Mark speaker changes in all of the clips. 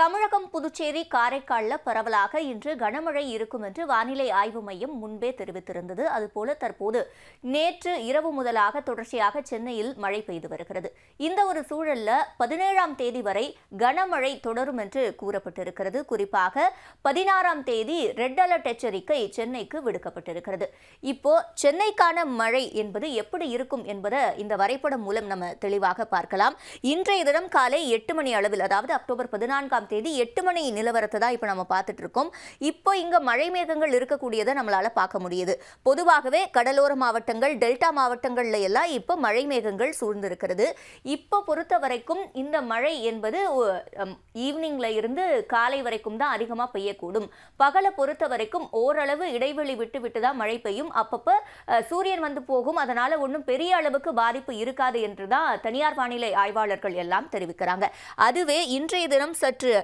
Speaker 1: தமிழகம் புதுச்சேரி காரைக்காலில் பரவலாக இன்று கனமழை இருக்கும் என்று வானிலை ஆய்வு மையம் முன்பே தெரிவித்திருந்தது அதுபோல தற்போது நேற்று இரவு முதலாக தொடர்ச்சியாக சென்னையில் மழை பெய்து வருகிறது இந்த ஒரு சூழல்ல பதினேழாம் தேதி வரை கனமழை தொடரும் என்று கூறப்பட்டிருக்கிறது குறிப்பாக பதினாறாம் தேதி ரெட் அலர்ட் எச்சரிக்கை சென்னைக்கு விடுக்கப்பட்டிருக்கிறது இப்போ சென்னைக்கான மழை என்பது எப்படி இருக்கும் என்பதை இந்த வரைபடம் மூலம் நம்ம தெளிவாக பார்க்கலாம் இன்றைய தினம் காலை எட்டு மணி அளவில் அதாவது அக்டோபர் பதினான்காம் தேதி எட்டு மணி நிலவரத்தை தான் இப்போ நம்ம பார்த்துட்டு இருக்கோம் இப்போ இங்கே மழை மேகங்கள் இருக்கக்கூடியதை நம்மளால் பார்க்க முடியுது பொதுவாகவே கடலோர மாவட்டங்கள் டெல்டா மாவட்டங்கள்ல எல்லாம் இப்போ மழை மேகங்கள் சூழ்ந்திருக்கிறது இப்போ பொறுத்த வரைக்கும் இந்த மழை என்பது ஈவினிங்ல இருந்து காலை வரைக்கும் தான் அதிகமாக பெய்யக்கூடும் பகலை பொறுத்த வரைக்கும் ஓரளவு இடைவெளி விட்டு விட்டு தான் மழை பெய்யும் அப்பப்போ சூரியன் வந்து போகும் அதனால ஒன்றும் பெரிய அளவுக்கு பாதிப்பு இருக்காது என்று தான் தனியார் வானிலை ஆய்வாளர்கள் எல்லாம் தெரிவிக்கிறாங்க அதுவே இன்றைய தினம் சற்று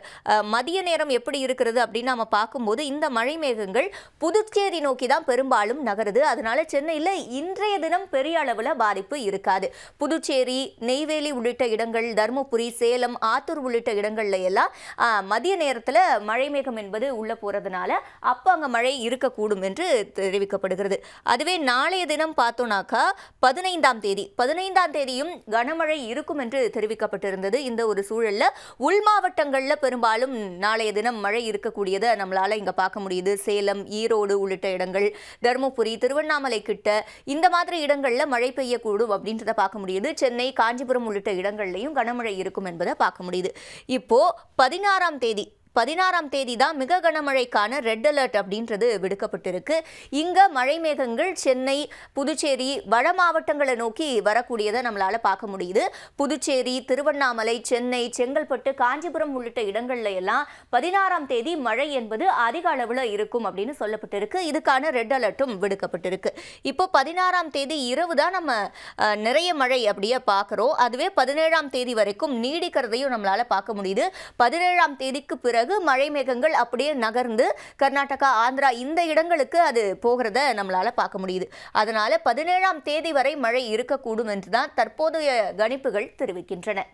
Speaker 1: மதிய நேரம் எப்படி இருக்கிறது அப்படின்னு நம்ம பார்க்கும்போது இந்த மழை மேகங்கள் புதுச்சேரி நோக்கி தான் பெரும்பாலும் நகருது அதனால சென்னையில் இன்றைய தினம் பெரிய அளவில் பாதிப்பு இருக்காது புதுச்சேரி நெய்வேலி உள்ளிட்ட இடங்கள் தருமபுரி சேலம் ஆத்தூர் உள்ளிட்ட இடங்கள்ல எல்லாம் மதிய நேரத்தில் மழை மேகம் என்பது உள்ளே போகிறதுனால அப்போ அங்கே மழை இருக்கக்கூடும் என்று தெரிவிக்கப்படுகிறது அதுவே நாளைய தினம் பார்த்தோம்னாக்கா பதினைந்தாம் தேதி பதினைந்தாம் தேதியும் கனமழை இருக்கும் என்று தெரிவிக்கப்பட்டிருந்தது இந்த ஒரு சூழலில் உள் மாவட்டங்களில் பெரும்பாலும் நாளைய தினம் மழை இருக்கக்கூடியதை நம்மளால் இங்கே பார்க்க முடியுது சேலம் ஈரோடு உள்ளிட்ட இடங்கள் தருமபுரி திருவண்ணாமலை கிட்ட இந்த மாதிரி இடங்களில் மழை பெய்யக்கூடும் அப்படின்றத பார்க்க முடியுது சென்னை காஞ்சிபுரம் உள்ளிட்ட இடங்கள்லையும் கனமழை இருக்கும் என்பதை பார்க்க முடியுது இப்போ பதினாறாம் தேதி பதினாறாம் தேதி தான் மிக கனமழைக்கான ரெட் அலர்ட் அப்படின்றது விடுக்கப்பட்டிருக்கு இங்கே மழை மேகங்கள் சென்னை புதுச்சேரி வட மாவட்டங்களை நோக்கி வரக்கூடியதை நம்மளால் பார்க்க முடியுது புதுச்சேரி திருவண்ணாமலை சென்னை செங்கல்பட்டு காஞ்சிபுரம் உள்ளிட்ட இடங்கள்ல எல்லாம் பதினாறாம் தேதி மழை என்பது அதிக அளவில் இருக்கும் அப்படின்னு சொல்லப்பட்டிருக்கு இதுக்கான ரெட் அலர்ட்டும் விடுக்கப்பட்டிருக்கு இப்போ பதினாறாம் தேதி இரவு தான் நம்ம நிறைய மழை அப்படியே பார்க்குறோம் அதுவே பதினேழாம் தேதி வரைக்கும் நீடிக்கிறதையும் நம்மளால் பார்க்க முடியுது பதினேழாம் தேதிக்கு பிறகு பிறகு மழை மேகங்கள் அப்படியே நகர்ந்து கர்நாடகா ஆந்திரா இந்த இடங்களுக்கு அது போகிறத நம்மளால் பார்க்க முடியுது அதனால் பதினேழாம் தேதி வரை மழை இருக்கக்கூடும் என்று தான் தற்போதைய கணிப்புகள் தெரிவிக்கின்றன